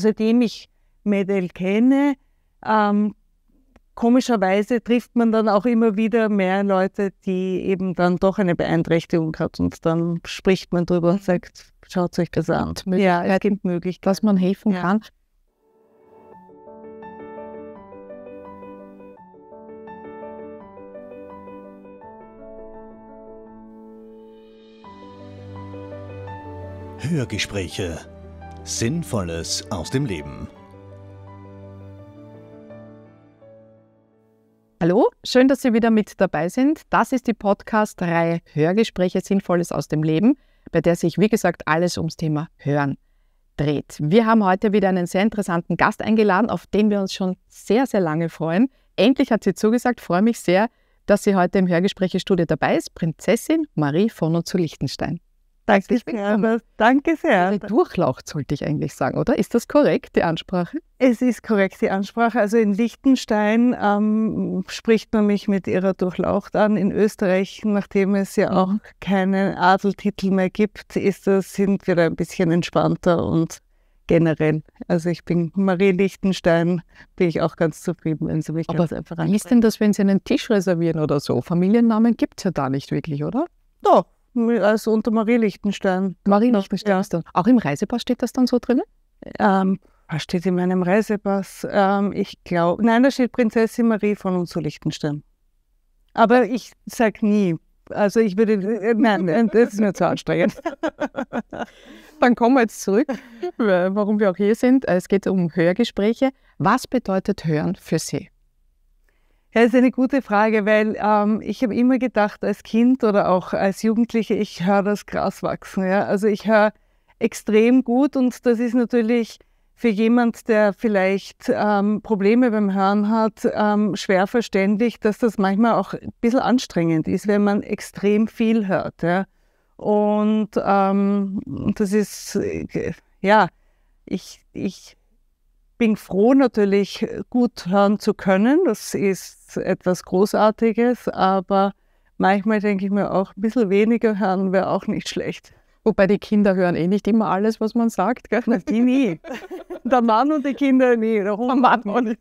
seitdem ich Medell kenne, ähm, komischerweise trifft man dann auch immer wieder mehr Leute, die eben dann doch eine Beeinträchtigung hat und dann spricht man drüber und sagt, schaut euch das an. Ja, es gibt Möglichkeiten, dass man helfen ja. kann. Hörgespräche Sinnvolles aus dem Leben. Hallo, schön, dass Sie wieder mit dabei sind. Das ist die Podcast-Reihe Hörgespräche Sinnvolles aus dem Leben, bei der sich, wie gesagt, alles ums Thema Hören dreht. Wir haben heute wieder einen sehr interessanten Gast eingeladen, auf den wir uns schon sehr, sehr lange freuen. Endlich hat sie zugesagt, freue mich sehr, dass sie heute im Hörgesprächestudio dabei ist, Prinzessin Marie von und zu Lichtenstein. Danke sehr. Danke also sehr. Durchlaucht sollte ich eigentlich sagen, oder? Ist das korrekt, die Ansprache? Es ist korrekt, die Ansprache. Also in Liechtenstein ähm, spricht man mich mit ihrer Durchlaucht an. In Österreich, nachdem es ja auch mhm. keinen Adeltitel mehr gibt, ist das, sind wir da ein bisschen entspannter und generell. Also ich bin Marie Lichtenstein, bin ich auch ganz zufrieden, wenn Sie mich Aber ganz einfach ansprechen. Wie ist denn das, wenn Sie einen Tisch reservieren oder so? Familiennamen gibt es ja da nicht wirklich, oder? Doch. No also unter Marie Lichtenstein. Marie Lichtenstein. Ja. Auch im Reisepass steht das dann so drin? Ähm, was steht in meinem Reisepass? Ähm, ich glaube, nein, da steht Prinzessin Marie von und zu Lichtenstein. Aber ich sage nie. Also ich würde, äh, nein, das ist mir zu anstrengend. Dann kommen wir jetzt zurück, warum wir auch hier sind. Es geht um Hörgespräche. Was bedeutet Hören für Sie? Ja, ist eine gute Frage, weil ähm, ich habe immer gedacht, als Kind oder auch als Jugendliche, ich höre das Gras wachsen. Ja? Also ich höre extrem gut und das ist natürlich für jemand, der vielleicht ähm, Probleme beim Hören hat, ähm, schwer verständlich, dass das manchmal auch ein bisschen anstrengend ist, wenn man extrem viel hört. Ja? Und ähm, das ist, äh, ja, ich, ich bin froh, natürlich äh, gut hören zu können. Das ist etwas Großartiges, aber manchmal denke ich mir auch, ein bisschen weniger hören wäre auch nicht schlecht. Wobei die Kinder hören eh nicht immer alles, was man sagt. Gell? Na, die nie. der Mann und die Kinder nie. Der Hund Mann auch nicht.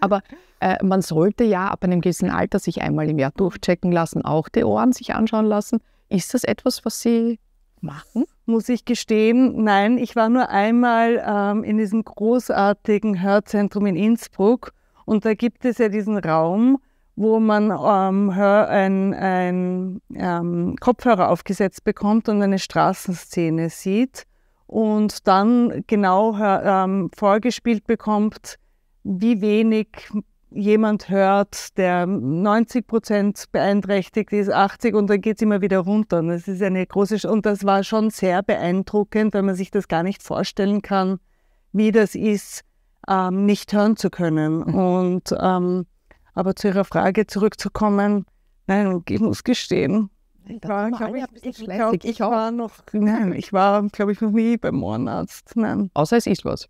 Aber äh, man sollte ja ab einem gewissen Alter sich einmal im Jahr durchchecken lassen, auch die Ohren sich anschauen lassen. Ist das etwas, was Sie machen, muss ich gestehen. Nein, ich war nur einmal ähm, in diesem großartigen Hörzentrum in Innsbruck und da gibt es ja diesen Raum, wo man ähm, Hör, ein, ein ähm, Kopfhörer aufgesetzt bekommt und eine Straßenszene sieht und dann genau hör, ähm, vorgespielt bekommt, wie wenig jemand hört, der 90 Prozent beeinträchtigt ist, 80 und dann geht es immer wieder runter. Das ist eine große Sch und das war schon sehr beeindruckend, weil man sich das gar nicht vorstellen kann, wie das ist, ähm, nicht hören zu können. Mhm. Und ähm, aber zu Ihrer Frage zurückzukommen, nein, ich muss gestehen. Ich war, glaube ich, war noch, nein, ich war, glaube ich, noch nie beim Ohrenarzt. Nein. Außer es ist was.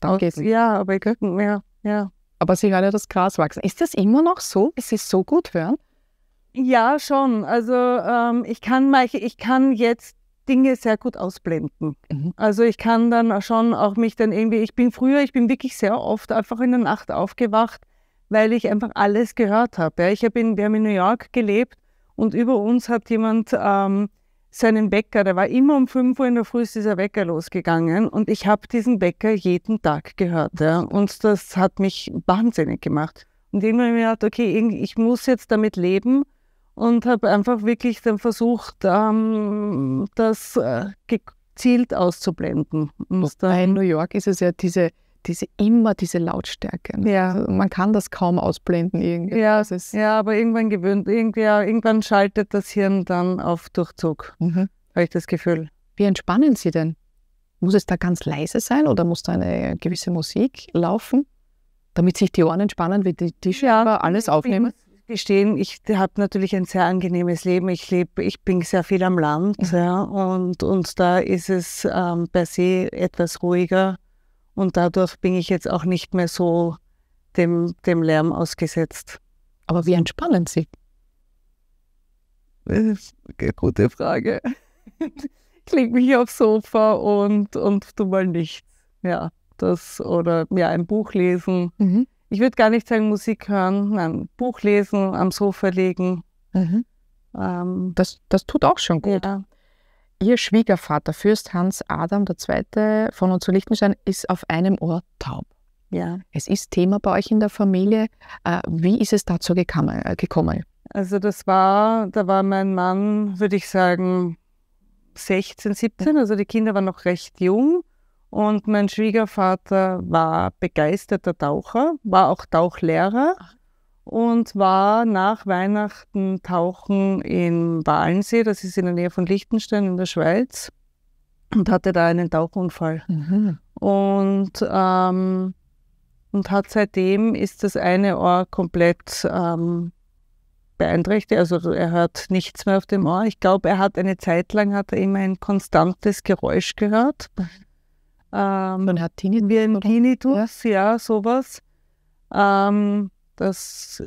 Danke. Ja, aber ich glaube, ja, ja aber sie hören ja das Gras wachsen. Ist das immer noch so, dass sie so gut hören? Ja, schon. Also ähm, ich, kann mal, ich kann jetzt Dinge sehr gut ausblenden. Mhm. Also ich kann dann schon auch mich dann irgendwie, ich bin früher, ich bin wirklich sehr oft einfach in der Nacht aufgewacht, weil ich einfach alles gehört habe. Ja, ich habe in, wir haben in New York gelebt und über uns hat jemand... Ähm, seinen Bäcker, der war immer um 5 Uhr in der Früh ist dieser Bäcker losgegangen und ich habe diesen Bäcker jeden Tag gehört. Ja. Und das hat mich wahnsinnig gemacht. Und irgendwann habe ich mir gedacht, okay, ich muss jetzt damit leben und habe einfach wirklich dann versucht, ähm, das äh, gezielt auszublenden. Und Wobei in New York ist es ja diese diese immer diese Lautstärke. Ja. Also man kann das kaum ausblenden irgendwie. Ja, ja aber irgendwann gewöhnt, irgendwie, irgendwann schaltet das Hirn dann auf Durchzug, mhm. habe ich das Gefühl. Wie entspannen Sie denn? Muss es da ganz leise sein oder muss da eine gewisse Musik laufen, damit sich die Ohren entspannen, wie die Tische ja, alles aufnehmen? Ich muss gestehen, ich habe natürlich ein sehr angenehmes Leben. Ich lebe, ich bin sehr viel am Land mhm. ja, und, und da ist es ähm, per se etwas ruhiger. Und dadurch bin ich jetzt auch nicht mehr so dem, dem Lärm ausgesetzt. Aber wie entspannen Sie? Das ist eine Gute Frage. Ich lege mich aufs Sofa und, und tu mal nichts. Ja, das oder ja, ein Buch lesen. Mhm. Ich würde gar nicht sagen Musik hören, nein, Buch lesen, am Sofa legen. Mhm. Ähm, das, das tut auch schon gut. Ja. Ihr Schwiegervater, Fürst Hans Adam II. von und zu Liechtenstein, ist auf einem Ohr taub. Ja. Es ist Thema bei euch in der Familie. Äh, wie ist es dazu äh, gekommen? Also das war, da war mein Mann, würde ich sagen, 16, 17, also die Kinder waren noch recht jung. Und mein Schwiegervater war begeisterter Taucher, war auch Tauchlehrer. Ach und war nach Weihnachten tauchen in Walensee, das ist in der Nähe von Liechtenstein in der Schweiz, und hatte da einen Tauchunfall. Mhm. Und, ähm, und hat seitdem ist das eine Ohr komplett ähm, beeinträchtigt, also er hört nichts mehr auf dem Ohr. Ich glaube, er hat eine Zeit lang hat er immer ein konstantes Geräusch gehört. Ähm, Man hat Tinnitus. Wie ein Tinnitus, ja, sowas. Ähm, das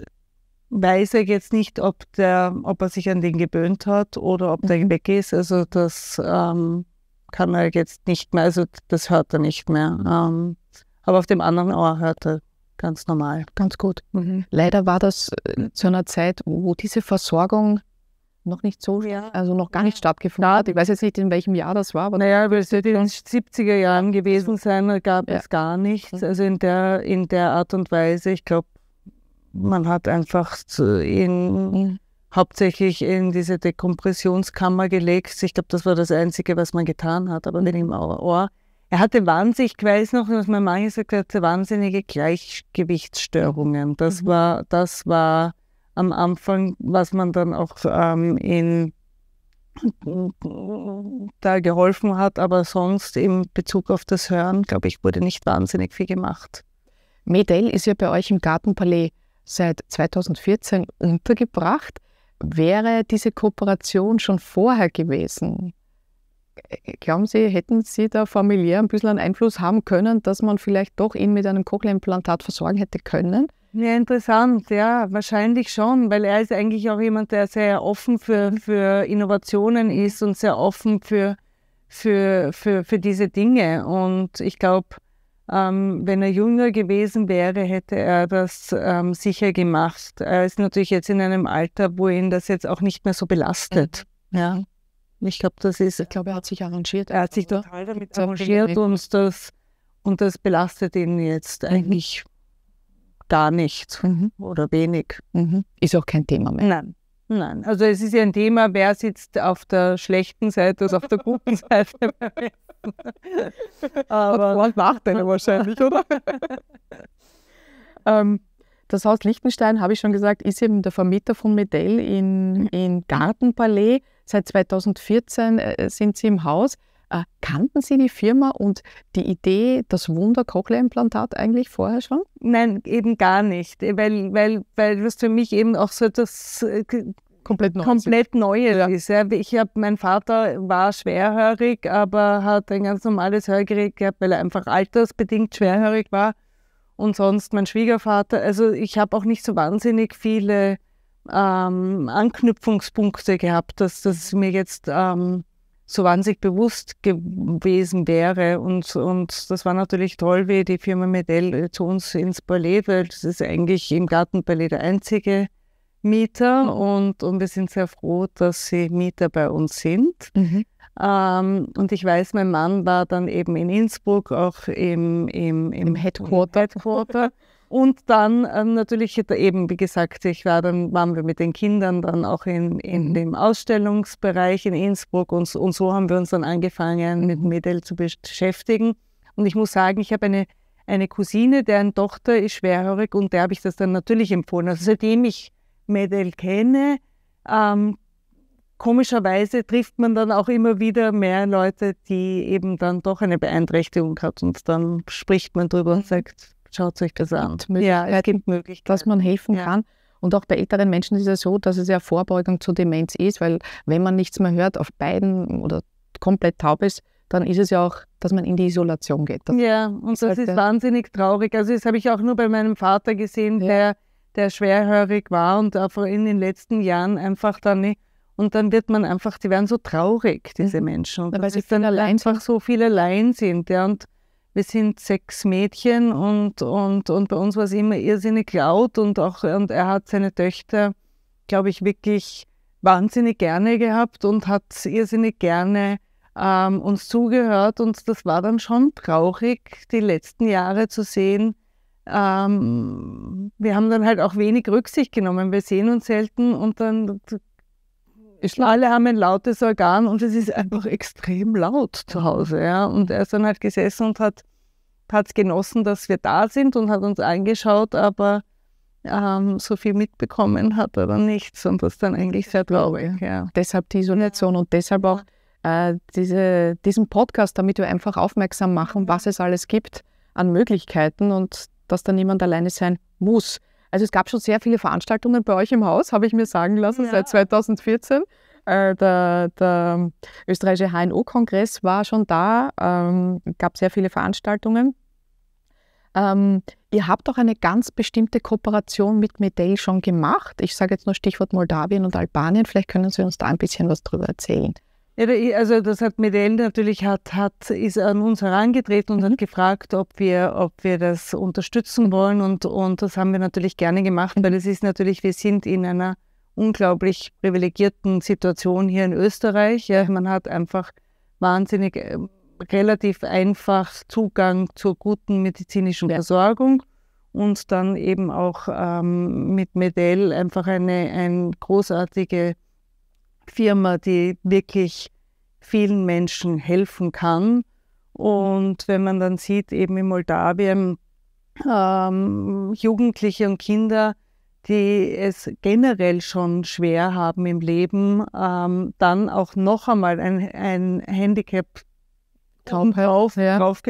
weiß er jetzt nicht, ob, der, ob er sich an den gewöhnt hat oder ob der weg ist. Also das ähm, kann er jetzt nicht mehr, also das hört er nicht mehr. Mhm. Ähm, aber auf dem anderen Ohr hört er ganz normal. Ganz gut. Mhm. Leider war das äh, zu einer Zeit, wo diese Versorgung noch nicht so, ja. also noch gar nicht stattgefunden hat. Ich weiß jetzt nicht, in welchem Jahr das war. Aber naja, es wird in den 70er Jahren gewesen sein, gab ja. es gar nichts. Mhm. Also in der, in der Art und Weise, ich glaube, man hat einfach in, hauptsächlich in diese Dekompressionskammer gelegt. Ich glaube, das war das Einzige, was man getan hat, aber nicht im mhm. Ohr. Er hatte wahnsinnig, ich weiß noch, was mein Mann gesagt hat, wahnsinnige Gleichgewichtsstörungen. Das mhm. war, das war am Anfang, was man dann auch ähm, in da geholfen hat, aber sonst im Bezug auf das Hören, glaube ich, wurde nicht wahnsinnig viel gemacht. Medell ist ja bei euch im Gartenpalais seit 2014 untergebracht. Wäre diese Kooperation schon vorher gewesen? Äh, glauben Sie, hätten Sie da familiär ein bisschen einen Einfluss haben können, dass man vielleicht doch ihn mit einem Cochlea-Implantat versorgen hätte können? Ja, interessant, ja, wahrscheinlich schon, weil er ist eigentlich auch jemand, der sehr offen für, für Innovationen ist und sehr offen für, für, für, für diese Dinge. Und ich glaube, ähm, wenn er jünger gewesen wäre, hätte er das ähm, sicher gemacht. Er ist natürlich jetzt in einem Alter, wo ihn das jetzt auch nicht mehr so belastet. Mhm. Ja. Ich glaube, das ist. Ich glaube, er hat sich arrangiert. Er hat sich total damit arrangiert und das, und das belastet ihn jetzt mhm. eigentlich gar nicht mhm. oder wenig. Mhm. Ist auch kein Thema mehr. Nein. Nein, also es ist ja ein Thema, wer sitzt auf der schlechten Seite oder auf der guten Seite. Aber Hat Nachteile wahrscheinlich, oder? ähm, das Haus Liechtenstein, habe ich schon gesagt, ist eben der Vermieter von Medell in, in Gartenpalais. Seit 2014 äh, sind sie im Haus. Äh, kannten Sie die Firma und die Idee, das Wunder Cochlea-Implantat eigentlich vorher schon? Nein, eben gar nicht, weil, weil, weil das für mich eben auch so das äh, komplett neu komplett Neues ja. ist. Ja. Ich habe, mein Vater war schwerhörig, aber hat ein ganz normales Hörgerät gehabt, weil er einfach altersbedingt schwerhörig war. Und sonst mein Schwiegervater. Also ich habe auch nicht so wahnsinnig viele ähm, Anknüpfungspunkte gehabt, dass das mir jetzt ähm, so wahnsinnig bewusst gewesen wäre. Und, und das war natürlich toll, wie die Firma Medell äh, zu uns ins Ballet, weil das ist eigentlich im Gartenballet der einzige Mieter oh. und, und wir sind sehr froh, dass sie Mieter bei uns sind. Mhm. Ähm, und ich weiß, mein Mann war dann eben in Innsbruck, auch im, im, im, Im Headquarter. Headquarter. Und dann ähm, natürlich eben, wie gesagt, ich war dann, waren wir mit den Kindern dann auch in, in mhm. dem Ausstellungsbereich in Innsbruck und, und so haben wir uns dann angefangen, mit Medell mhm. zu beschäftigen. Und ich muss sagen, ich habe eine, eine Cousine, deren Tochter ist schwerhörig und der habe ich das dann natürlich empfohlen. Also seitdem ich Medel kenne. Ähm, komischerweise trifft man dann auch immer wieder mehr Leute, die eben dann doch eine Beeinträchtigung hat und dann spricht man drüber und sagt, schaut euch das an. Ja, es gibt Möglichkeiten, dass man helfen ja. kann. Und auch bei älteren Menschen ist es ja so, dass es ja Vorbeugung zur Demenz ist, weil wenn man nichts mehr hört, auf beiden oder komplett taub ist, dann ist es ja auch, dass man in die Isolation geht. Das ja, und das ist, halt ist wahnsinnig traurig. Also das habe ich auch nur bei meinem Vater gesehen, ja. der der schwerhörig war und auch in den letzten Jahren einfach dann nicht. Und dann wird man einfach, die werden so traurig, diese mhm. Menschen. Und weil sie dann einfach sind. so viele allein sind. Ja. Und wir sind sechs Mädchen und, und, und bei uns war es immer irrsinnig laut und auch und er hat seine Töchter, glaube ich, wirklich wahnsinnig gerne gehabt und hat irrsinnig gerne ähm, uns zugehört. Und das war dann schon traurig, die letzten Jahre zu sehen, ähm, wir haben dann halt auch wenig Rücksicht genommen. Wir sehen uns selten und dann alle haben ein lautes Organ und es ist einfach extrem laut zu Hause. Ja? Und er ist dann halt gesessen und hat es genossen, dass wir da sind und hat uns angeschaut, aber ähm, so viel mitbekommen hat er dann nichts und das ist dann eigentlich sehr traurig. Ja. Deshalb die Isolation und deshalb auch äh, diese, diesen Podcast, damit wir einfach aufmerksam machen, mhm. was es alles gibt an Möglichkeiten und dass da niemand alleine sein muss. Also es gab schon sehr viele Veranstaltungen bei euch im Haus, habe ich mir sagen lassen, ja. seit 2014. Äh, der, der, ähm, österreichische HNO-Kongress war schon da, ähm, gab sehr viele Veranstaltungen. Ähm, ihr habt auch eine ganz bestimmte Kooperation mit Medell schon gemacht. Ich sage jetzt nur Stichwort Moldawien und Albanien. Vielleicht können Sie uns da ein bisschen was drüber erzählen. Ja, also das hat Medell natürlich hat, hat, ist an uns herangetreten und mhm. hat gefragt, ob wir, ob wir das unterstützen wollen. Und, und das haben wir natürlich gerne gemacht, weil mhm. es ist natürlich, wir sind in einer unglaublich privilegierten Situation hier in Österreich. Ja, man hat einfach wahnsinnig ähm, relativ einfach Zugang zur guten medizinischen ja. Versorgung und dann eben auch ähm, mit Medell einfach eine, eine großartige Firma, die wirklich vielen Menschen helfen kann. Und wenn man dann sieht, eben in Moldawien ähm, Jugendliche und Kinder, die es generell schon schwer haben im Leben, ähm, dann auch noch einmal ein, ein Handicap drauf, ja. drauf,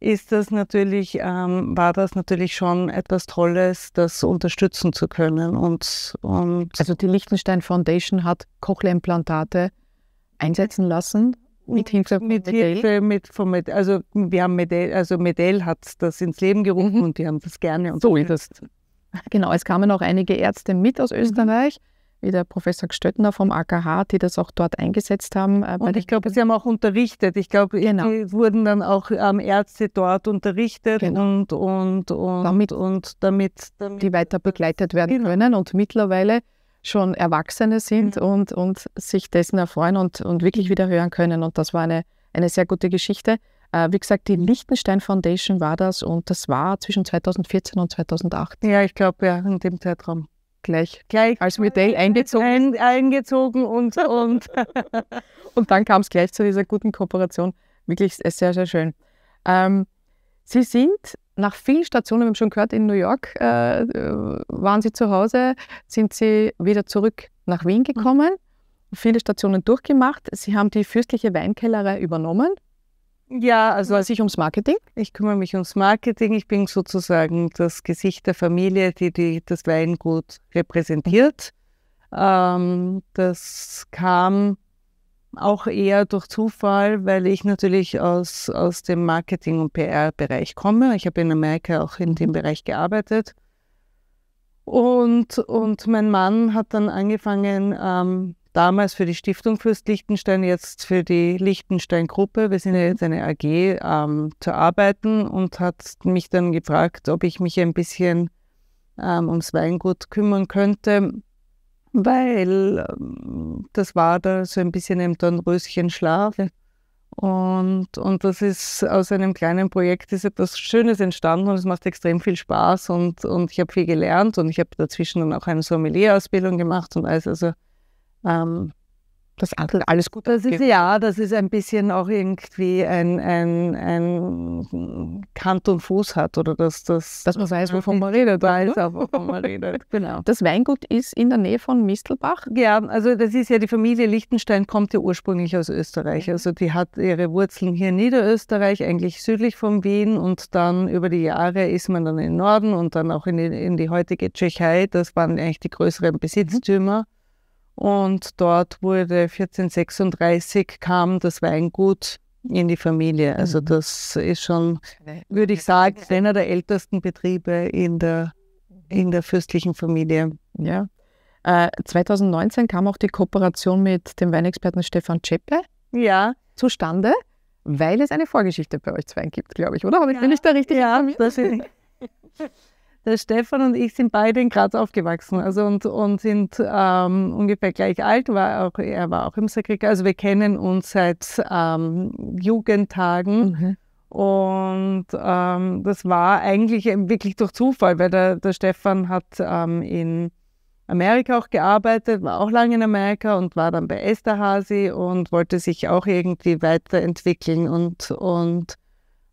ist das natürlich, ähm, war das natürlich schon etwas Tolles, das unterstützen zu können. Und, und also die Liechtenstein Foundation hat Cochlea-Implantate einsetzen lassen mit Hilfe von mit Medell. Hilfe mit, von Medell. Also wir haben Medell, also Medell hat das ins Leben gerufen mhm. und die haben das gerne. So ist es. Genau, es kamen auch einige Ärzte mit aus mhm. Österreich wie der Professor Gstöttner vom AKH, die das auch dort eingesetzt haben. Äh, und ich glaube, Sie haben auch unterrichtet. Ich glaube, genau. wurden dann auch ähm, Ärzte dort unterrichtet genau. und, und, und, damit, und damit, damit die weiter begleitet werden genau. können und mittlerweile schon Erwachsene sind mhm. und, und sich dessen erfreuen und, und wirklich wieder hören können. Und das war eine, eine sehr gute Geschichte. Äh, wie gesagt, die Liechtenstein Foundation war das und das war zwischen 2014 und 2008. Ja, ich glaube, ja, in dem Zeitraum gleich, gleich als Modell eingezogen. Ein, eingezogen und, und, und dann kam es gleich zu dieser guten Kooperation. Wirklich sehr, sehr schön. Ähm, Sie sind nach vielen Stationen, wir haben schon gehört, in New York äh, äh waren Sie zu Hause, sind Sie wieder zurück nach Wien mhm. gekommen, viele Stationen durchgemacht. Sie haben die fürstliche Weinkellerei übernommen ja, also als ich ums Marketing. Ich kümmere mich ums Marketing. Ich bin sozusagen das Gesicht der Familie, die, die das Weingut repräsentiert. Ähm, das kam auch eher durch Zufall, weil ich natürlich aus, aus dem Marketing- und PR-Bereich komme. Ich habe in Amerika auch in dem Bereich gearbeitet. Und, und mein Mann hat dann angefangen, ähm, damals für die Stiftung Fürst Liechtenstein, jetzt für die Liechtenstein-Gruppe, wir sind ja jetzt eine AG, ähm, zu arbeiten und hat mich dann gefragt, ob ich mich ein bisschen ähm, ums Weingut kümmern könnte, weil ähm, das war da so ein bisschen im Dornröschenschlaf. Und, und das ist aus einem kleinen Projekt ist etwas Schönes entstanden und es macht extrem viel Spaß und, und ich habe viel gelernt und ich habe dazwischen dann auch eine Sommelier-Ausbildung gemacht und alles. Also ähm, das alles gut das ist, Ja, das ist ein bisschen auch irgendwie ein, ein, ein Kant und Fuß hat oder dass das. Dass man weiß, wovon man redet. Weiß auch, wovon man redet. genau. Das Weingut ist in der Nähe von Mistelbach? Ja, also das ist ja die Familie Lichtenstein, kommt ja ursprünglich aus Österreich. Mhm. Also die hat ihre Wurzeln hier in Niederösterreich, eigentlich südlich von Wien und dann über die Jahre ist man dann in den Norden und dann auch in die, in die heutige Tschechei. Das waren eigentlich die größeren mhm. Besitztümer. Und dort wurde 1436 kam das Weingut in die Familie. Also mhm. das ist schon, würde ich sagen, einer der ältesten Betriebe in der, in der fürstlichen Familie. Ja. Äh, 2019 kam auch die Kooperation mit dem Weinexperten Stefan Czeppe ja. zustande, weil es eine Vorgeschichte bei euch zwei gibt, glaube ich, oder? Habe ich, ja. Bin ich da richtig? Ja, das ist der Stefan und ich sind beide in Graz aufgewachsen also und, und sind ähm, ungefähr gleich alt. War auch, er war auch im Sakriker. Also wir kennen uns seit ähm, Jugendtagen. Mhm. Und ähm, das war eigentlich wirklich durch Zufall, weil der, der Stefan hat ähm, in Amerika auch gearbeitet, war auch lange in Amerika und war dann bei Esterhazy und wollte sich auch irgendwie weiterentwickeln und, und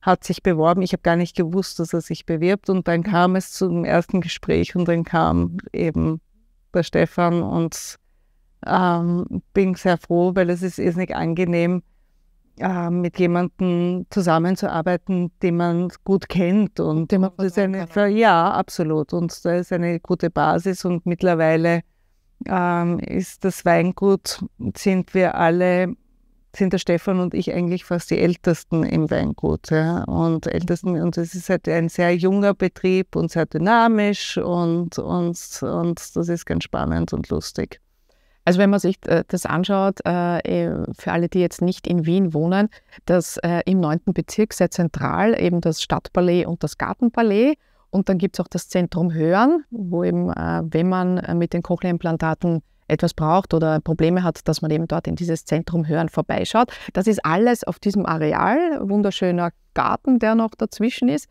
hat sich beworben. Ich habe gar nicht gewusst, dass er sich bewirbt. Und dann kam es zum ersten Gespräch und dann kam eben der Stefan und ähm, bin sehr froh, weil es ist irrsinnig angenehm, äh, mit jemandem zusammenzuarbeiten, den man gut kennt. Und den man ist eine, ja, absolut. Und da ist eine gute Basis und mittlerweile ähm, ist das Weingut, sind wir alle sind der Stefan und ich eigentlich fast die Ältesten im Weingut. Ja? Und Ältesten, und es ist halt ein sehr junger Betrieb und sehr dynamisch und, und, und das ist ganz spannend und lustig. Also wenn man sich äh, das anschaut, äh, eh, für alle, die jetzt nicht in Wien wohnen, dass äh, im 9. Bezirk sehr zentral eben das Stadtpalais und das Gartenpalais und dann gibt es auch das Zentrum Hören, wo eben, wenn man mit den Cochlea-Implantaten etwas braucht oder Probleme hat, dass man eben dort in dieses Zentrum Hören vorbeischaut. Das ist alles auf diesem Areal, wunderschöner Garten, der noch dazwischen ist.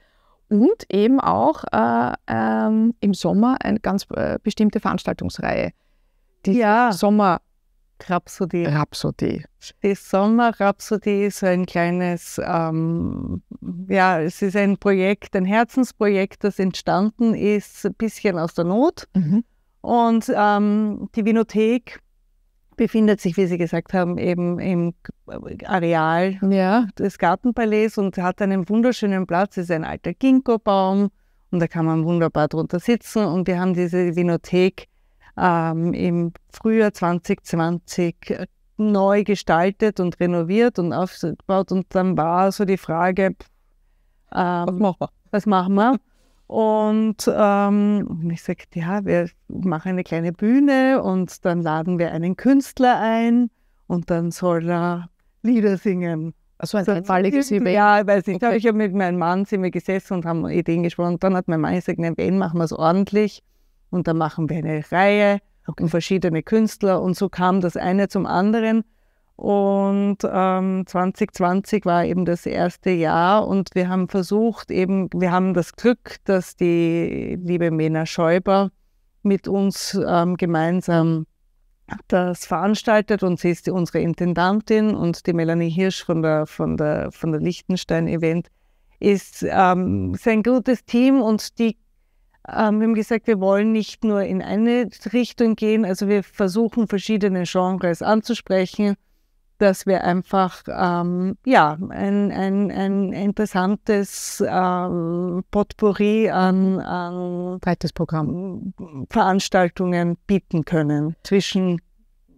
Und eben auch äh, ähm, im Sommer eine ganz äh, bestimmte Veranstaltungsreihe. Die ja. Sommer Rhapsody. Rhapsodie. Die Rhapsody ist ein kleines, ähm, ja, es ist ein Projekt, ein Herzensprojekt, das entstanden ist, ein bisschen aus der Not. Mhm. Und ähm, die Vinothek befindet sich, wie Sie gesagt haben, eben im Areal ja. des Gartenpalais und hat einen wunderschönen Platz. Es ist ein alter Ginkgo-Baum und da kann man wunderbar drunter sitzen. Und wir haben diese Vinothek ähm, im Frühjahr 2020 äh, neu gestaltet und renoviert und aufgebaut. Und dann war so die Frage, ähm, was machen wir? Was machen wir? Und ähm, ich sagte, ja, wir machen eine kleine Bühne und dann laden wir einen Künstler ein und dann soll er Lieder singen. Also ein einmaliges Event? Ja, ich weiß nicht. Okay. Ich habe mit meinem Mann sind wir gesessen und haben Ideen gesprochen. Dann hat mein Mann gesagt, nein, wenn, machen wir es ordentlich. Und dann machen wir eine Reihe okay. und verschiedene Künstler. Und so kam das eine zum anderen. Und ähm, 2020 war eben das erste Jahr und wir haben versucht, eben, wir haben das Glück, dass die liebe Mena Schäuber mit uns ähm, gemeinsam das veranstaltet und sie ist die, unsere Intendantin und die Melanie Hirsch von der, von der, von der Liechtenstein Event ist, ähm, ist ein gutes Team und die ähm, wir haben gesagt, wir wollen nicht nur in eine Richtung gehen, also wir versuchen verschiedene Genres anzusprechen dass wir einfach ähm, ja, ein, ein, ein interessantes ähm, Potpourri an, an Programm. Veranstaltungen bieten können zwischen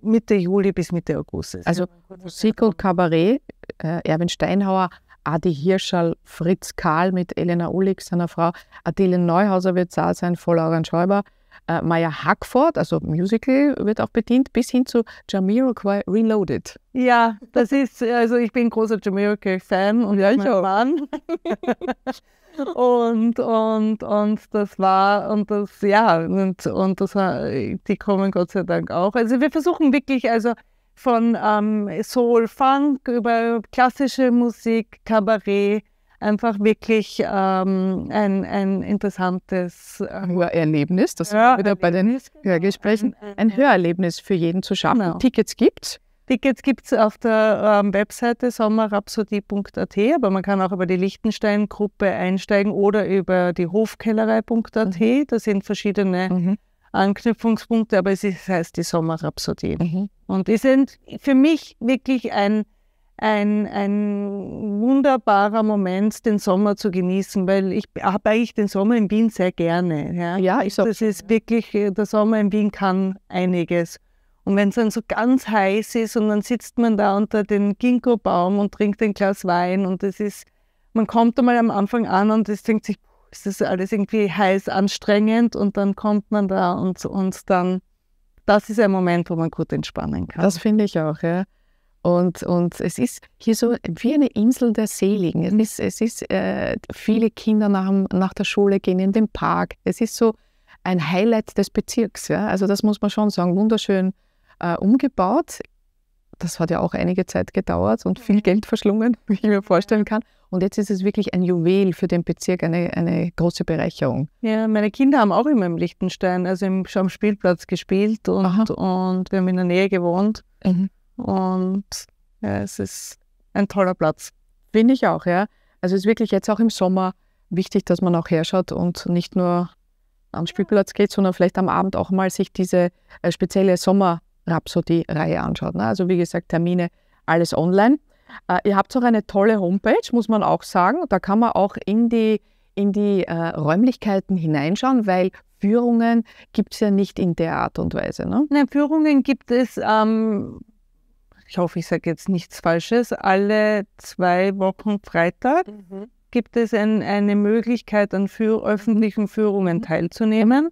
Mitte Juli bis Mitte August. Also Musik und Kabarett, äh, Erwin Steinhauer, Adi Hirschal, Fritz Karl mit Elena Ulig, seiner Frau, Adele Neuhauser wird da sein, Vollauren Schäuber, äh, Maya Hackford, also Musical wird auch bedient, bis hin zu Jamiroquai Reloaded. Ja, das ist, also ich bin großer Jamiroquai-Fan und ja, ich mein auch. Mann. und, und, und das war, und das, ja, und, und das war, die kommen Gott sei Dank auch. Also wir versuchen wirklich, also von ähm, Soul, Funk über klassische Musik, Kabarett, einfach wirklich ähm, ein, ein interessantes Hörerlebnis, ähm, das Hörerlebnis, wieder bei den Hörgesprächen, genau. ein, ein, ein Hörerlebnis für jeden zu schaffen. Genau. Tickets gibt's? Tickets gibt es auf der ähm, Webseite sommerrhapsodie.at, aber man kann auch über die Lichtenstein-Gruppe einsteigen oder über die Hofkellerei.at. Mhm. Da sind verschiedene mhm. Anknüpfungspunkte, aber es ist, heißt die Sommerrhapsodie. Mhm. Und die sind für mich wirklich ein ein, ein wunderbarer Moment, den Sommer zu genießen, weil ich habe eigentlich den Sommer in Wien sehr gerne. Ja, ja ich sag, Das ist wirklich, äh, der Sommer in Wien kann einiges. Und wenn es dann so ganz heiß ist und dann sitzt man da unter dem Ginkgo-Baum und trinkt ein Glas Wein und es ist, man kommt einmal am Anfang an und es denkt sich, ist das alles irgendwie heiß, anstrengend und dann kommt man da und, und dann, das ist ein Moment, wo man gut entspannen kann. Das finde ich auch, ja. Und, und es ist hier so wie eine Insel der Seligen. Es ist, es ist äh, viele Kinder nach, nach der Schule gehen in den Park. Es ist so ein Highlight des Bezirks. Ja? Also das muss man schon sagen, wunderschön äh, umgebaut. Das hat ja auch einige Zeit gedauert und viel mhm. Geld verschlungen, wie ich mir vorstellen kann. Und jetzt ist es wirklich ein Juwel für den Bezirk, eine, eine große Bereicherung. Ja, meine Kinder haben auch immer im Lichtenstein, also im, schon am Spielplatz gespielt und, und wir haben in der Nähe gewohnt. Mhm. Und ja, es ist ein toller Platz. Finde ich auch, ja. Also es ist wirklich jetzt auch im Sommer wichtig, dass man auch herschaut und nicht nur am Spielplatz geht, sondern vielleicht am Abend auch mal sich diese äh, spezielle Sommer-Rhapsodie-Reihe anschaut. Ne? Also wie gesagt, Termine, alles online. Uh, ihr habt auch eine tolle Homepage, muss man auch sagen. Da kann man auch in die, in die uh, Räumlichkeiten hineinschauen, weil Führungen gibt es ja nicht in der Art und Weise. Ne? Nein, Führungen gibt es ähm, ich hoffe, ich sage jetzt nichts Falsches, alle zwei Wochen Freitag mhm. gibt es ein, eine Möglichkeit, an für, öffentlichen Führungen mhm. teilzunehmen.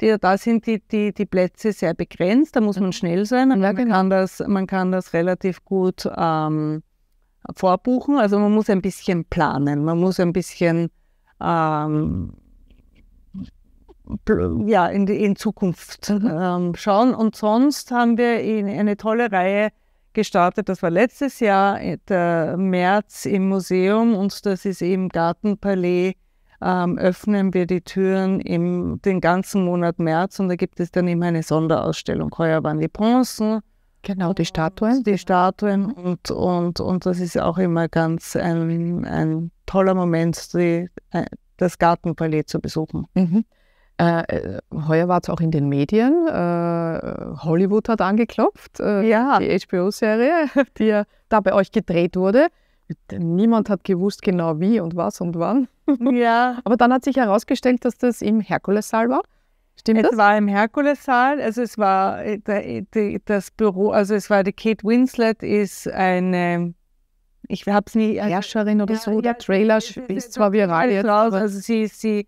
Die, da sind die, die, die Plätze sehr begrenzt, da muss man mhm. schnell sein. Ja, man, genau. kann das, man kann das relativ gut ähm, vorbuchen. Also man muss ein bisschen planen, man muss ein bisschen ähm, ja, in, die, in Zukunft ähm, schauen. Und sonst haben wir eine tolle Reihe gestartet. Das war letztes Jahr, äh, der März im Museum und das ist im Gartenpalais. Ähm, öffnen wir die Türen im, den ganzen Monat März und da gibt es dann immer eine Sonderausstellung. Heuer waren die Bronzen. Genau, die Statuen. Die Statuen und, und, und das ist auch immer ganz ein, ein toller Moment, die, äh, das Gartenpalais zu besuchen. Mhm. Äh, äh, heuer war es auch in den Medien. Äh, Hollywood hat angeklopft, äh, ja. die HBO-Serie, die ja da bei euch gedreht wurde. Niemand hat gewusst genau wie und was und wann. Ja. Aber dann hat sich herausgestellt, dass das im Herkulessaal war. Stimmt es das? Es war im Herkulessaal, also es war äh, das Büro, also es war die Kate Winslet ist eine ich habe es nie also Herrscherin oder ja, so. Der Trailer ist, ist, zwar viral jetzt. Raus, also sie, sie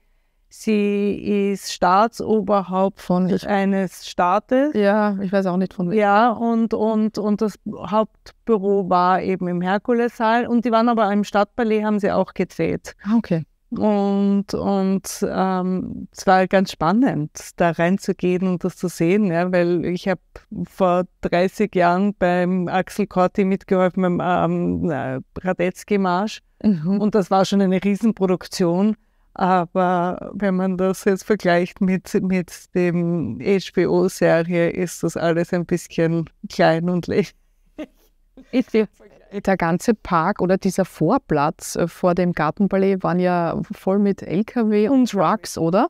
Sie ist Staatsoberhaupt von ich, eines Staates. Ja, ich weiß auch nicht von wem. Ja, und, und, und das Hauptbüro war eben im Herkulessaal. Und die waren aber im Stadtballet, haben sie auch gedreht. Ah, okay. Und, und ähm, es war ganz spannend, da reinzugehen und das zu sehen, ja, weil ich habe vor 30 Jahren beim Axel Corti mitgeholfen beim ähm, äh, Radetzky-Marsch mhm. und das war schon eine Riesenproduktion. Aber wenn man das jetzt vergleicht mit, mit dem HBO-Serie, ist das alles ein bisschen klein und lächerlich. Der ganze Park oder dieser Vorplatz äh, vor dem Gartenpalais waren ja voll mit LKW und Trucks, oder?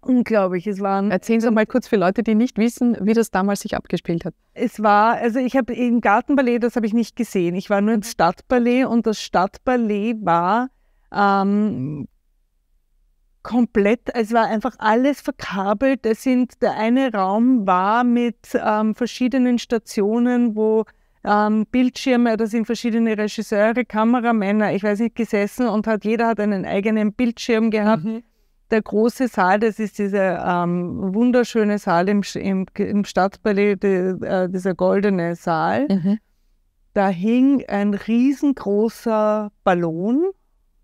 Unglaublich, es waren. Erzählen Sie mal kurz für Leute, die nicht wissen, wie das damals sich abgespielt hat. Es war, also ich habe im Gartenballet, das habe ich nicht gesehen. Ich war nur im mhm. Stadtballet und das Stadtballet war ähm, komplett, es war einfach alles verkabelt. Es sind, der eine Raum war mit ähm, verschiedenen Stationen, wo ähm, Bildschirme, da sind verschiedene Regisseure, Kameramänner, ich weiß nicht, gesessen und hat, jeder hat einen eigenen Bildschirm gehabt. Mhm. Der große Saal, das ist dieser ähm, wunderschöne Saal im, im, im Stadtpalais, die, äh, dieser goldene Saal. Mhm. Da hing ein riesengroßer Ballon.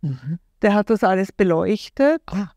Mhm der hat das alles beleuchtet. Ah.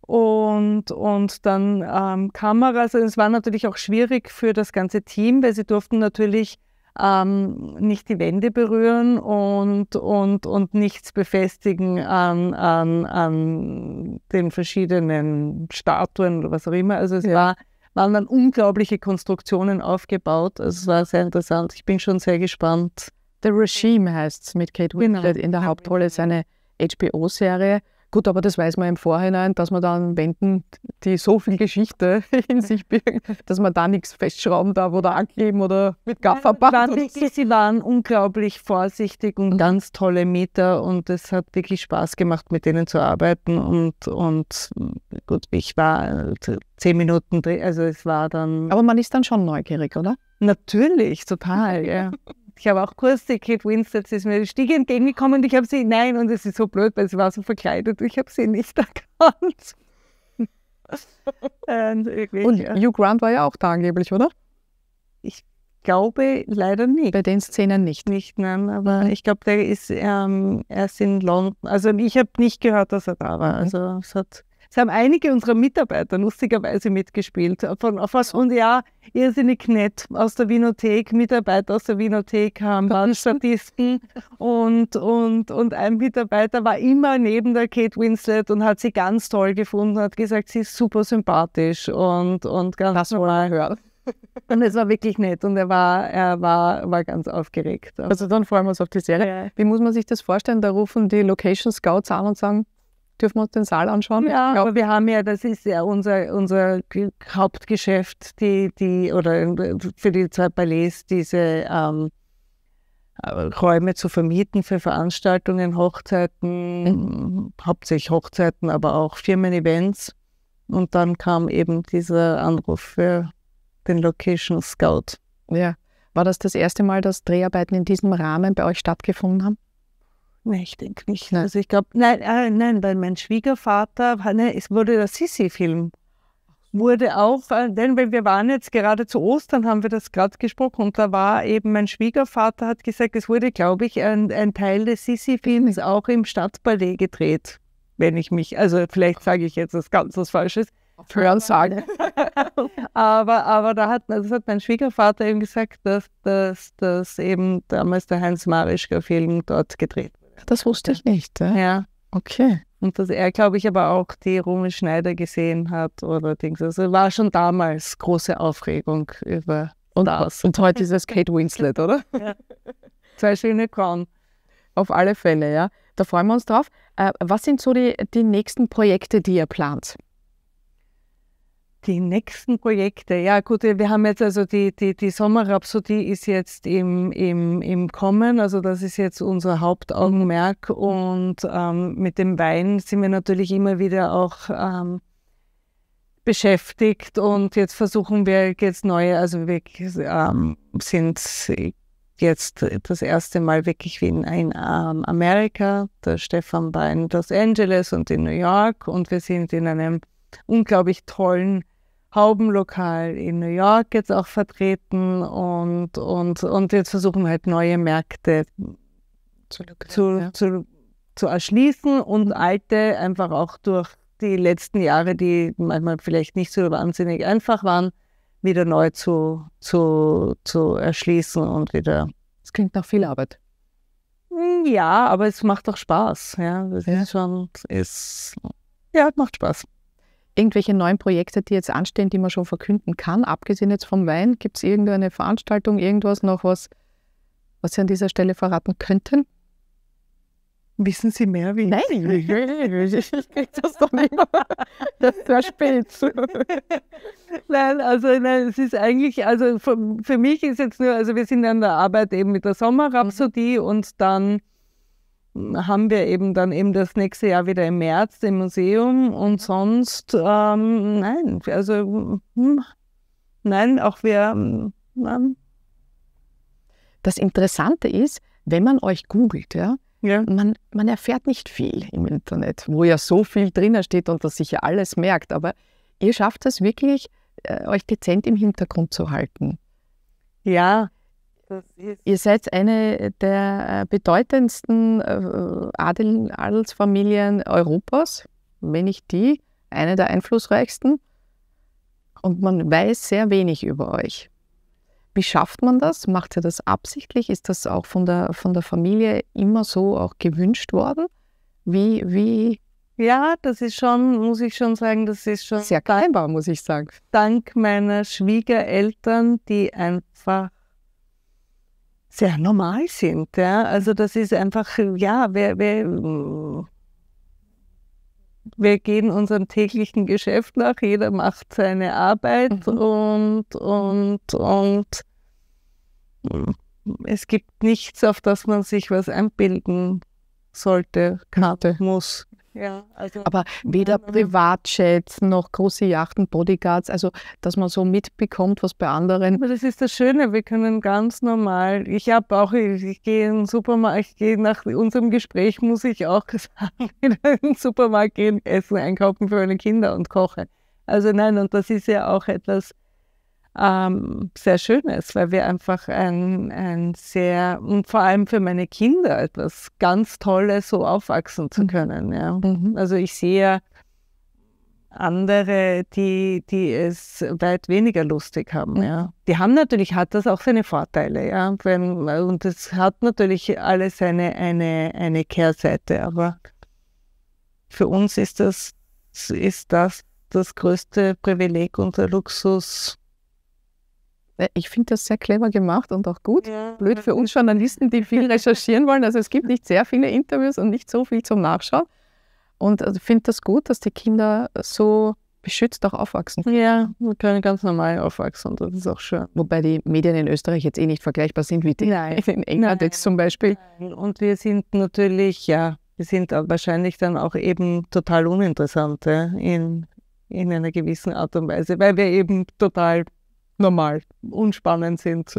Und, und dann ähm, Kameras. Also es war natürlich auch schwierig für das ganze Team, weil sie durften natürlich ähm, nicht die Wände berühren und, und, und nichts befestigen an, an, an den verschiedenen Statuen oder was auch immer. Also es ja. war, waren dann unglaubliche Konstruktionen aufgebaut. Also es war sehr interessant. Ich bin schon sehr gespannt. The Regime heißt es mit Kate genau. Winslet genau. in der genau. Hauptrolle. Seine HBO-Serie. Gut, aber das weiß man im Vorhinein, dass man dann Wänden, die so viel Geschichte in sich birgen, dass man da nichts festschrauben darf oder ankleben oder mit Gaffer packen. so. sie waren unglaublich vorsichtig und ganz tolle Mieter und es hat wirklich Spaß gemacht, mit denen zu arbeiten. Und, und gut, ich war äh, zehn Minuten drin, also es war dann. Aber man ist dann schon neugierig, oder? Natürlich, total, ja. ich habe auch Kurs, die Kate Winslet ist mir die Stiege entgegengekommen und ich habe sie, nein, und es ist so blöd, weil sie war so verkleidet, ich habe sie nicht erkannt. und, ähm, wirklich, und ja. Hugh Grant war ja auch da angeblich, oder? Ich glaube leider nicht. Bei den Szenen nicht. Nicht, nein, aber mhm. ich glaube, der ist ähm, erst in London. Also ich habe nicht gehört, dass er da war. Also es hat es haben einige unserer Mitarbeiter lustigerweise mitgespielt. Von, was, und ja, irrsinnig nett aus der Winothek. Mitarbeiter aus der Winothek haben, waren Statisten. und, und, und ein Mitarbeiter war immer neben der Kate Winslet und hat sie ganz toll gefunden, hat gesagt, sie ist super sympathisch und, und ganz das toll. Hören. Und es war wirklich nett und er war, er war, war ganz aufgeregt. Also dann freuen wir uns auf die Serie. Ja. Wie muss man sich das vorstellen? Da rufen die Location Scouts an und sagen, Dürfen wir uns den Saal anschauen? Ja, aber wir haben ja, das ist ja unser, unser Hauptgeschäft, die, die, oder für die zwei Palais, diese ähm, äh, Räume zu vermieten für Veranstaltungen, Hochzeiten, mhm. hauptsächlich Hochzeiten, aber auch Firmen-Events. Und dann kam eben dieser Anruf für den Location Scout. Ja. War das das erste Mal, dass Dreharbeiten in diesem Rahmen bei euch stattgefunden haben? Nee, ich denke nicht. Nein. Also ich glaube, nein, äh, nein, weil mein Schwiegervater, ne, es wurde der Sissi-Film, wurde auch, äh, denn weil wir waren jetzt gerade zu Ostern, haben wir das gerade gesprochen und da war eben mein Schwiegervater hat gesagt, es wurde, glaube ich, ein, ein Teil des Sissi-Films mhm. auch im Stadtballet gedreht, wenn ich mich, also vielleicht sage ich jetzt was ganz was Falsches. Hören sagen. aber, aber da hat, also, das hat mein Schwiegervater eben gesagt, dass, dass, dass eben damals der Heinz Marischka Film dort gedreht das wusste ich nicht. Ja. ja. Okay. Und dass er, glaube ich, aber auch die Rune Schneider gesehen hat oder Dings. Also war schon damals große Aufregung über und, Stars. Und heute ist es Kate Winslet, oder? Ja. Zwei schöne Frauen. Auf alle Fälle, ja. Da freuen wir uns drauf. Äh, was sind so die, die nächsten Projekte, die ihr plant? die nächsten Projekte, ja gut, wir haben jetzt also die, die, die Sommerrhapsodie ist jetzt im, im, im Kommen, also das ist jetzt unser Hauptaugenmerk und ähm, mit dem Wein sind wir natürlich immer wieder auch ähm, beschäftigt und jetzt versuchen wir jetzt neue, also wir ähm, sind jetzt das erste Mal wirklich wie in, in ähm, Amerika, der Stefan war in Los Angeles und in New York und wir sind in einem unglaublich tollen Haubenlokal in New York jetzt auch vertreten und, und, und jetzt versuchen wir halt neue Märkte zu, zu, ja. zu, zu erschließen und alte einfach auch durch die letzten Jahre, die manchmal vielleicht nicht so wahnsinnig einfach waren, wieder neu zu, zu, zu erschließen und wieder. Das klingt nach viel Arbeit. Hm, ja, aber es macht auch Spaß. Ja, das ja. ist schon, ist, ja, macht Spaß irgendwelche neuen Projekte, die jetzt anstehen, die man schon verkünden kann, abgesehen jetzt vom Wein? Gibt es irgendeine Veranstaltung, irgendwas noch, was, was Sie an dieser Stelle verraten könnten? Wissen Sie mehr wie Nein. ich? Nein. Ich kriege das doch nicht mehr. Das spät. nein, also nein, es ist eigentlich, also für, für, mich ist jetzt nur, also wir sind an der Arbeit eben mit der Sommerrhapsodie mhm. und dann haben wir eben dann eben das nächste Jahr wieder im März im Museum und mhm. sonst ähm, nein, also hm, nein, auch wir. Ähm, das Interessante ist, wenn man euch googelt, ja, ja. Man, man erfährt nicht viel im Internet, wo ja so viel drinnen steht und das sich ja alles merkt, aber ihr schafft es wirklich, äh, euch dezent im Hintergrund zu halten. Ja, Ihr seid eine der äh, bedeutendsten äh, Adel, Adelsfamilien Europas, wenn nicht die, eine der einflussreichsten. Und man weiß sehr wenig über euch. Wie schafft man das? Macht ihr das absichtlich? Ist das auch von der, von der Familie immer so auch gewünscht worden? Wie, wie? Ja, das ist schon, muss ich schon sagen, das ist schon. Sehr kleinbar, muss ich sagen. Dank meiner Schwiegereltern, die einfach sehr normal sind. Ja? Also das ist einfach, ja, wir, wir, wir gehen unserem täglichen Geschäft nach, jeder macht seine Arbeit mhm. und, und, und es gibt nichts, auf das man sich was einbilden sollte, kann, muss. Ja, also Aber mhm, weder mhm, mhm. Privatjets noch große Yachten, Bodyguards, also dass man so mitbekommt, was bei anderen. Aber das ist das Schöne, wir können ganz normal. Ich habe auch, ich, ich gehe in den Supermarkt, ich gehe nach unserem Gespräch, muss ich auch sagen, in den Supermarkt gehen, essen, einkaufen für meine Kinder und koche. Also nein, und das ist ja auch etwas, ähm, sehr schön ist, weil wir einfach ein, ein sehr, und vor allem für meine Kinder etwas ganz Tolles, so aufwachsen zu mhm. können. Ja. Mhm. Also ich sehe andere, die, die es weit weniger lustig haben. Mhm. Ja. Die haben natürlich, hat das auch seine Vorteile, ja. Wenn, und es hat natürlich alles eine, eine, eine Kehrseite, aber für uns ist das, ist das das größte Privileg und der Luxus, äh, ich finde das sehr clever gemacht und auch gut. Ja. Blöd für uns Journalisten, die viel recherchieren wollen. Also es gibt nicht sehr viele Interviews und nicht so viel zum Nachschauen. Und ich also finde das gut, dass die Kinder so beschützt auch aufwachsen. Ja, wir können ganz normal aufwachsen und das ist auch schön. Wobei die Medien in Österreich jetzt eh nicht vergleichbar sind wie die Nein. in England Nein. jetzt zum Beispiel. Nein. Und wir sind natürlich, ja, wir sind wahrscheinlich dann auch eben total uninteressant ja, in, in einer gewissen Art und Weise, weil wir eben total normal, unspannend sind.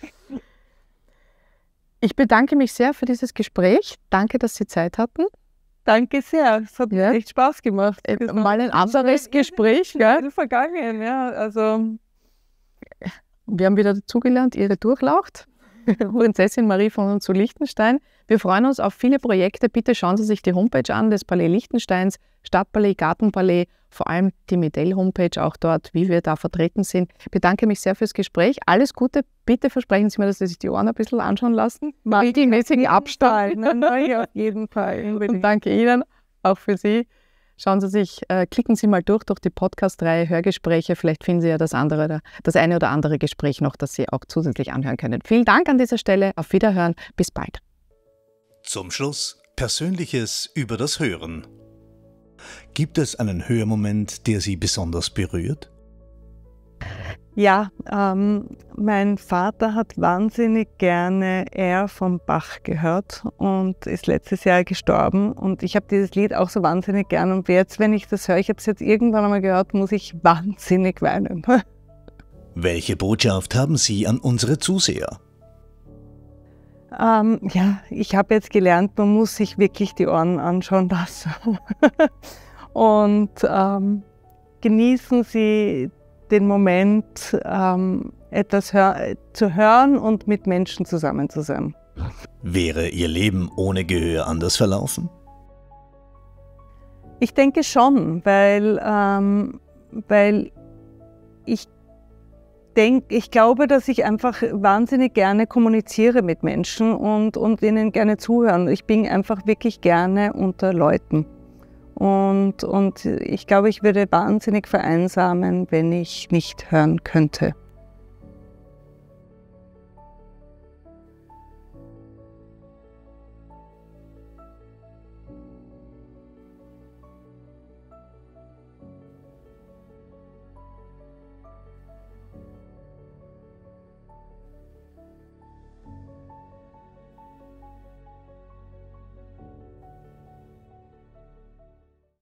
ich bedanke mich sehr für dieses Gespräch. Danke, dass Sie Zeit hatten. Danke sehr. Es hat ja. echt Spaß gemacht. Äh, mal ein anderes Gespräch, gell? In der Vergangenheit, ja. Also. Äh, wir haben wieder dazugelernt, Ihre Durchlaucht. Prinzessin Marie von zu Liechtenstein. Wir freuen uns auf viele Projekte. Bitte schauen Sie sich die Homepage an des Palais Liechtensteins. Stadtpalais, Gartenpalais, vor allem die Medell-Homepage, auch dort, wie wir da vertreten sind. Ich bedanke mich sehr fürs Gespräch. Alles Gute. Bitte versprechen Sie mir, dass Sie sich die Ohren ein bisschen anschauen lassen. Regelmäßigen Abstand. Nein, auf jeden Fall. Und danke Ihnen, auch für Sie. Schauen Sie sich, äh, klicken Sie mal durch durch die Podcast-Reihe Hörgespräche. Vielleicht finden Sie ja das andere, das eine oder andere Gespräch noch, das Sie auch zusätzlich anhören können. Vielen Dank an dieser Stelle. Auf Wiederhören. Bis bald. Zum Schluss Persönliches über das Hören. Gibt es einen Hörmoment, der Sie besonders berührt? Ja, ähm, mein Vater hat wahnsinnig gerne Er vom Bach gehört und ist letztes Jahr gestorben. Und ich habe dieses Lied auch so wahnsinnig gern. Und jetzt, wenn ich das höre, ich habe es jetzt irgendwann einmal gehört, muss ich wahnsinnig weinen. Welche Botschaft haben Sie an unsere Zuseher? Ähm, ja, ich habe jetzt gelernt, man muss sich wirklich die Ohren anschauen lassen. und ähm, genießen Sie den Moment, ähm, etwas hör zu hören und mit Menschen zusammen zu sein. Wäre Ihr Leben ohne Gehör anders verlaufen? Ich denke schon, weil, ähm, weil ich denke, ich glaube, dass ich einfach wahnsinnig gerne kommuniziere mit Menschen und, und ihnen gerne zuhören. Ich bin einfach wirklich gerne unter Leuten. Und, und ich glaube, ich würde wahnsinnig vereinsamen, wenn ich nicht hören könnte.